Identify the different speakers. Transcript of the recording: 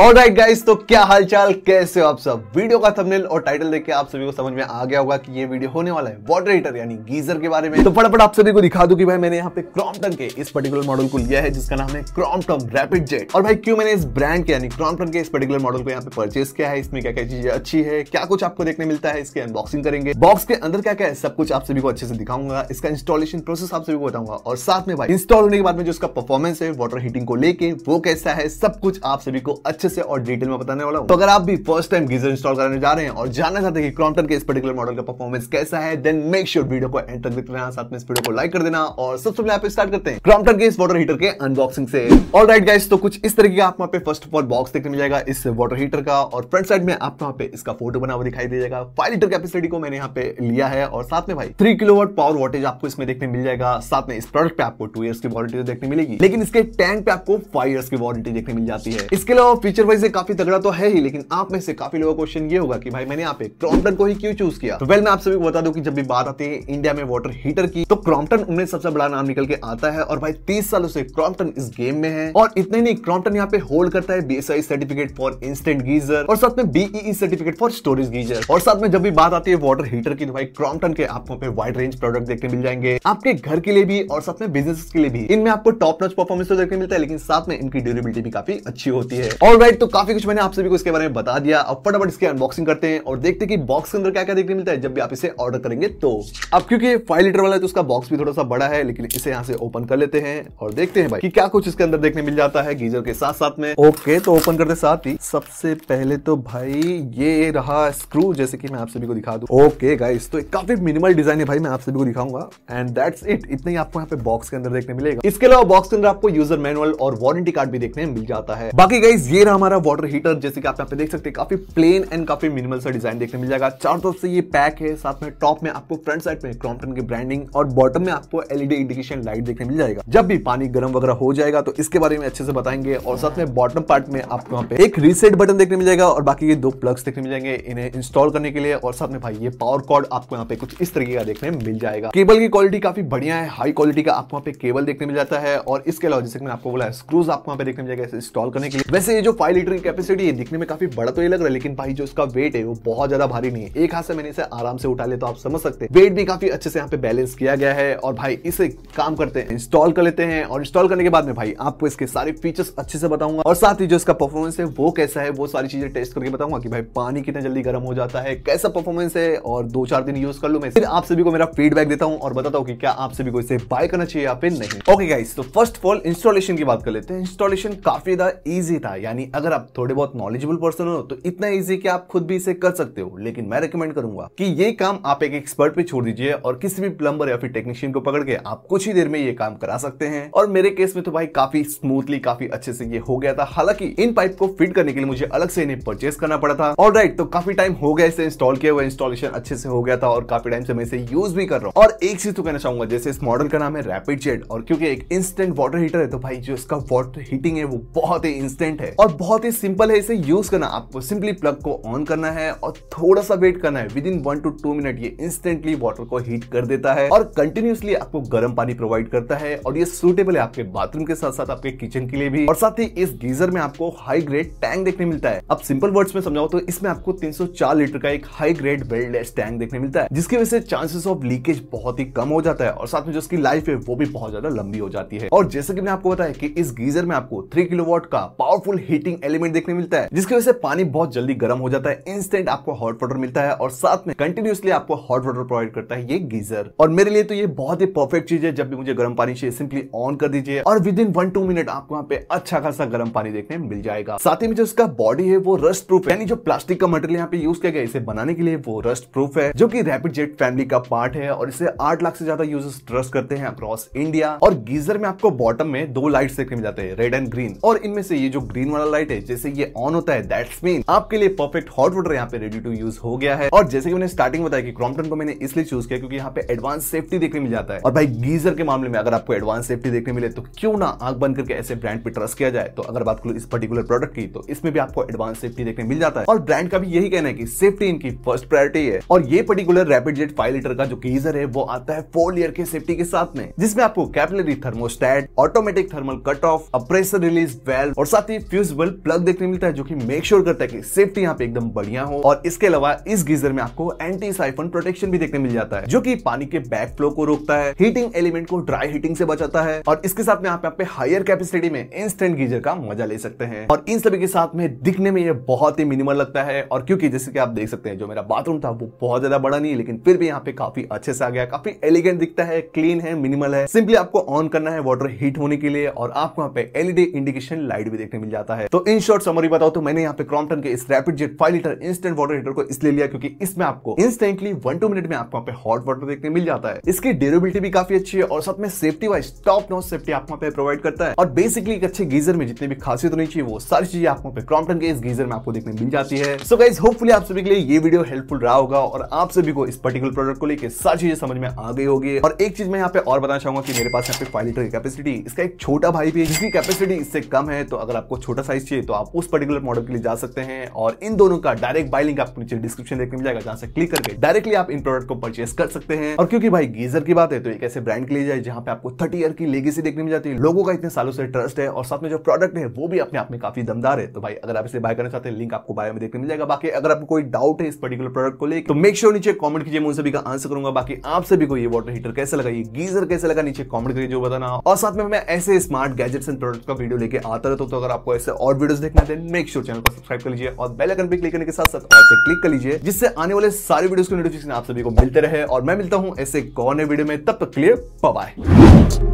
Speaker 1: और right guys तो क्या हालचाल कैसे हो आप सब वीडियो का थंबनेल और टाइटल देख के आप सभी को समझ में आ गया होगा कि ये वीडियो होने वाला है वाटर हीटर यानी गीजर के बारे में तो फटाफट आप सभी को दिखा दूं कि भाई मैंने यहाँ पे क्रॉम्पटन के इस पर्टिकुलर मॉडल को लिया है जिसका नाम है क्रॉम्पटन रैपिड जेट और भाई क्यों मैंने इस ब्रांड के यानी क्रॉम्पटन के इस पर्टिकुलर मॉडल को यहाँ पे परचेस किया है इसमें क्या क्या चीजें अच्छी है क्या कुछ आपको देखने मिलता है इसके अनबॉक्सिंग करेंगे बॉक्स के अंदर क्या क्या है सब कुछ आप सभी को अच्छे से दिखाऊंगा इसका इंस्टॉलेशन प्रोसेस आप सभी को बताऊंगा और साथ में भाई इंस्टॉल होने के बाद में जो उसका परफॉर्मेंस है वाटर हीटिंग को लेकर वो कैसा है सब कुछ आप सभी को अच्छे से और डिटेल में बताने वाला हूँ तो अगर आप भी फर्स्ट टाइम गीजर इंस्टॉल कराने जा रहे हैं और जानना चाहते हैं कि क्रॉम्पटन के इस पर्टिकुलर मॉडल का परफॉर्मेंस कैसा है देन मेक श्योर वीडियो को एंड तक देखते साथ में इस वीडियो को लाइक कर देना और सबसे पहले आप स्टार्ट करते हैं क्रॉम्पटन के इस वाटर हीटर के अनबॉक्सिंग से ऑल राइट गाइस तो कुछ इस तरीके का आप वहाँ पे फर्स्ट ऑफ ऑल बॉक्स देखने मिल जाएगा इस वाटर हीटर का और फ्रंट साइड में आप वहाँ पे इसका फोटो बना हुआ दिखाई देगा फाइव लीटर कैपेसिटी को मैंने यहाँ पे लिया है और साथ में भाई थ्री किलो पावर वोटेज आपको इसमें देखने मिल जाएगा साथ में इस प्रोडक्ट पे आपको टू ईयर की वारंटी तो देखने मिलेगी लेकिन इसके टैंक पे आपको फाइव ईयर्स की वारंटी देखने मिल जाती है इसके अलावा फीचर वाइज काफी तगड़ा तो है ही लेकिन आप में से काफी लोगों का क्वेश्चन ये होगा कि भाई मैंने आप क्रॉम्पटन को ही क्यों चूज किया तो वेल मैं आप सभी को बता दूं कि जब भी बात आती है इंडिया में वाटर हीटर की तो क्रॉम्पटन उनमें सबसे बड़ा नाम निकल के आता है और भाई तीस सालों से क्रॉम्पटन इस गेम में है और इतने नहीं क्रॉम्पटन यहाँ पे होल्ड करता है I certificate for instant geyser और साथ में BE certificate for storage geyser और साथ में जब भी बात आती है वाटर हीटर की तो भाई क्रॉम्पटन के आपको पे वाइड रेंज प्रोडक्ट देखने मिल जाएंगे आपके घर के लिए भी और साथ में बिजनेस के लिए भी इनमें आपको टॉप नॉच परफॉर्मेंस तो देखने मिलता है लेकिन साथ में इनकी ड्यूरेबिलिटी भी काफी अच्छी होती है ऑल राइट तो काफी कुछ मैंने आप सभी को इसके बारे में बता दिया अब फटाफट इसके अनबॉक्सिंग करते हैं और देखते हैं कि बॉक्स के अंदर क्या क्या देखने मिलता है जब भी आप इसे ऑर्डर करेंगे तो अब क्योंकि फाइव लीटर वाला है तो उसका बॉक्स भी थोड़ा सा बड़ा है लेकिन इसे यहाँ से ओपन कर लेते हैं और देखते हैं भाई कि क्या कुछ इसके अंदर देखने मिल जाता है गीजर के साथ साथ में ओके तो ओपन करते साथ ही सबसे पहले तो भाई ये रहा स्क्रू जैसे कि मैं आप सभी को दिखा दू ओके गाइस तो काफी मिनिमल डिजाइन है भाई मैं आप सभी को दिखाऊंगा एंड दैट्स इट इतना ही आपको यहाँ पे बॉक्स के अंदर देखने मिलेगा इसके अलावा बॉक्स के अंदर आपको यूजर मैनुअल और वारंटी कार्ड भी देखने मिल जाता है बाकी गाइज ये ये रहा हमारा वाटर हीटर जैसे कि आप यहाँ पे देख सकते हैं काफी प्लेन एंड काफी मिनिमल सा डिजाइन देखने मिल जाएगा चार तरफ से ये पैक है साथ में टॉप में आपको फ्रंट साइड में क्रॉम्पटन की ब्रांडिंग और बॉटम में आपको एलईडी इंडिकेशन लाइट देखने मिल जाएगा जब भी पानी गर्म वगैरह हो जाएगा तो इसके बारे में अच्छे से बताएंगे और साथ में बॉटम पार्ट में आपको यहाँ पे एक रीसेट बटन देखने मिल जाएगा और बाकी ये दो प्लग्स देखने मिल जाएंगे इन्हें इंस्टॉल करने के लिए और साथ में भाई ये पावर कॉर्ड आपको यहाँ पे कुछ इस तरीके का देखने मिल जाएगा केबल की क्वालिटी काफी बढ़िया है हाई क्वालिटी का आपको यहाँ पे केबल देखने मिल जाता है और इसके अलावा जैसे मैंने आपको बोला स्क्रूज आपको यहाँ पे देखने मिल जाएगा इंस्टॉल करने के लिए वैसे ये जो फाइव लीटर की कैपेसिटी है दिखने में काफी बड़ा तो ये लग रहा है लेकिन भाई जो इसका वेट है वो बहुत ज्यादा भारी नहीं है एक हाथ से मैंने इसे आराम से उठा ले तो आप समझ सकते हैं वेट भी काफी अच्छे से यहाँ पे बैलेंस किया गया है और भाई इसे काम करते हैं इंस्टॉल कर लेते हैं और इंस्टॉल करने के बाद में भाई आपको इसके सारे फीचर्स अच्छे से बताऊंगा और साथ ही जो इसका परफॉर्मेंस है वो कैसा है वो सारी चीजें टेस्ट करके बताऊंगा कि भाई पानी कितना जल्दी गर्म हो जाता है कैसा परफॉर्मेंस है और दो चार दिन यूज कर लू मैं फिर आप सभी को मेरा फीडबैक देता हूँ और बताता हूँ कि क्या आप सभी को इसे बाय करना चाहिए या फिर नहीं ओके गाइस तो फर्स्ट ऑफ ऑल इंस्टॉलेशन की बात कर लेते हैं इंस्टॉलेशन काफी ज्यादा ईजी था यानी यानी अगर आप थोड़े बहुत नॉलेजेबल पर्सन हो तो इतना ईजी कि आप खुद भी इसे कर सकते हो लेकिन मैं रिकमेंड करूंगा कि ये काम आप एक एक्सपर्ट पे छोड़ दीजिए और किसी भी प्लम्बर या फिर टेक्नीशियन को पकड़ के आप कुछ ही देर में ये काम करा सकते हैं और मेरे केस में तो भाई काफी स्मूथली काफी अच्छे से ये हो गया था हालांकि इन पाइप को फिट करने के लिए मुझे अलग से इन्हें परचेस करना पड़ा था और राइट तो काफी टाइम हो गया इसे इंस्टॉल किया हुआ इंस्टॉलेशन अच्छे से हो गया था और काफी टाइम से मैं इसे यूज भी कर रहा हूँ और एक चीज तो कहना चाहूंगा जैसे इस मॉडल का नाम है रैपिड जेट और क्योंकि एक इंस्टेंट वाटर हीटर है तो भाई जो इसका वाटर हीटिंग है वो बहुत ही इंस्टेंट है और और बहुत ही सिंपल है इसे यूज करना आपको सिंपली प्लग को ऑन करना है और थोड़ा सा वेट करना है within one two two minute ये इंस्टेंटली वाटर को हीट कर देता है और कंटिन्यूसली आपको गर्म पानी प्रोवाइड करता है और ये सुटेबल है आपके बाथरूम के साथ साथ आपके किचन के लिए भी और साथ ही इस गीजर में आपको हाई ग्रेड टैंक देखने मिलता है अब सिंपल वर्ड्स में समझाओ तो इसमें आपको तीन लीटर का एक हाई ग्रेड वेल्डलेस टैंक देखने मिलता है जिसकी वजह से चांसेस ऑफ लीकेज बहुत ही कम हो जाता है और साथ में जो उसकी लाइफ है वो भी बहुत ज्यादा लंबी हो जाती है और जैसे कि मैंने आपको बताया कि इस गीजर में आपको थ्री किलो का पावरफुल हीट हीटिंग एलिमेंट देखने मिलता है जिसकी वजह से पानी बहुत जल्दी गर्म हो जाता है इंस्टेंट आपको हॉट वाटर मिलता है और साथ में कंटिन्यूसली आपको हॉट वाटर प्रोवाइड करता है ये गीजर और मेरे लिए तो ये बहुत ही परफेक्ट चीज है जब भी मुझे गर्म पानी चाहिए सिंपली ऑन कर दीजिए और within one two minute आपको यहाँ पे अच्छा खासा गर्म पानी देखने मिल जाएगा साथ ही में जो इसका बॉडी है वो रस्ट प्रूफ है यानी जो प्लास्टिक का मटेरियल यहाँ पे यूज किया गया इसे बनाने के लिए वो रस्ट प्रूफ है जो की रेपिड जेट फैमिली का पार्ट है और इसे आठ लाख से ज्यादा यूजर्स ट्रस्ट करते हैं अक्रॉस इंडिया और गीजर में आपको बॉटम में दो लाइट देखने मिल जाते हैं रेड एंड ग्रीन और इनमें से ये जो ग्रीन हमारा लाइट है जैसे ये ऑन होता है दैट्स मीन आपके लिए परफेक्ट हॉट वाटर यहाँ पे रेडी टू यूज हो गया है और जैसे कि मैंने स्टार्टिंग बताया कि क्रॉम्पटन को मैंने इसलिए चूज किया क्योंकि यहाँ पे एडवांस सेफ्टी देखने मिल जाता है और भाई गीजर के मामले में अगर आपको एडवांस सेफ्टी देखने मिले तो क्यों ना आग बंद करके ऐसे ब्रांड पे ट्रस्ट किया जाए तो अगर बात करूँ इस पर्टिकुलर प्रोडक्ट की तो इसमें भी आपको एडवांस सेफ्टी देखने मिल जाता है और ब्रांड का भी यही कहना है कि सेफ्टी इनकी फर्स्ट प्रायोरिटी है और ये particular rapid jet five litre का जो गीजर है वो आता है फोर लेयर के सेफ्टी के साथ में जिसमें आपको capillary thermostat automatic thermal cut off a pressure release valve और साथ ही फ्यूज इज वेल प्लग देखने मिलता है जो कि मेक श्योर करता है कि सेफ्टी यहाँ पे एकदम बढ़िया हो और इसके अलावा इस गीजर में आपको एंटी साइफन प्रोटेक्शन भी देखने मिल जाता है जो कि पानी के बैक फ्लो को रोकता है हीटिंग एलिमेंट को ड्राई हीटिंग से बचाता है और इसके साथ में आप यहाँ पे हायर कैपेसिटी में इंस्टेंट गीजर का मजा ले सकते हैं और इन सभी के साथ में दिखने में ये बहुत ही मिनिमल लगता है और क्योंकि जैसे कि आप देख सकते हैं जो मेरा बाथरूम था वो बहुत ज्यादा बड़ा नहीं लेकिन फिर भी यहाँ पे काफी अच्छे से आ गया काफी एलिगेंट दिखता है क्लीन है मिनिमल है सिंपली आपको ऑन करना है वाटर हीट होने के लिए और आपको यहाँ पे एलईडी इंडिकेशन लाइट भी देखने मिल जाता है है तो इन शॉर्ट समरी बताओ तो मैंने यहाँ पे क्रॉम्पटन के इस rapid jet five litre instant water heater को इसलिए लिया क्योंकि इसमें आपको इंस्टेंटली वन टू मिनट में आपको पे हॉट वाटर देखने मिल जाता है इसकी ड्यूरेबिलिटी भी काफी अच्छी है और साथ में safety wise top notch safety आपको पे प्रोवाइड करता है और बेसिकली एक अच्छे गीजर में जितनी भी खासियत होनी चाहिए वो सारी चीजें आपको पे क्रॉम्पटन के इस गीजर में आपको देखने मिल जाती है सो गाइज होपफुली आप सभी के लिए ये वीडियो हेल्पफुल रहा होगा और आप सभी को इस पर्टिकुलर प्रोडक्ट को लेकर सारी चीजें समझ में आ गई होगी और एक चीज मैं यहाँ पे और बताना चाहूंगा कि मेरे पास यहाँ पे फाइव लीटर की कैपेसिटी इसका एक छोटा भाई भी है जिसकी कैपेसिटी इससे कम है तो अगर आपको छोटा साइज चाहिए तो आप उस पर्टिकुलर मॉडल के लिए जा सकते हैं और इन दोनों का डायरेक्ट बाई लिंक आपको नीचे डिस्क्रिप्शन देखने मिल जाएगा जहां से क्लिक करके डायरेक्टली आप इन प्रोडक्ट को परचेस कर सकते हैं और क्योंकि भाई गीजर की बात है तो एक ऐसे ब्रांड के लिए जाए जहां पे आपको थर्टी ईयर की लेगेसी देखने मिल जाती है लोगों का इतने सालों से ट्रस्ट है और साथ में जो प्रोडक्ट है वो भी अपने आप में काफी दमदार है तो भाई अगर आप इसे बाय करना चाहते हैं लिंक आपको बायो में देखने मिल जाएगा बाकी अगर आपको कोई डाउट है इस पर्टिकुलर प्रोडक्ट को लेकर तो मेक श्योर नीचे कॉमेंट कीजिए मैं उन सभी का आंसर करूंगा बाकी आप सभी को ये वाटर हीटर कैसे लगा ये गीजर कैसे लगा नीचे कॉमेंट करिए जो बताना और साथ में मैं ऐसे स्मार्ट गैजेट्स एंड प्रोडक्ट का वीडियो लेके आता रहता हूं तो अगर आपको ऐसे और वीडियो देखना है मेक श्योर चैनल को सब्सक्राइब कर लीजिए और बेल आइकन पर क्लिक करने के साथ साथ और पे क्लिक कर लीजिए जिससे आने वाले सारे वीडियोस के नोटिफिकेशन आप सभी को मिलते रहे और मैं मिलता हूं ऐसे कौन वीडियो में तब तक के लिए बाय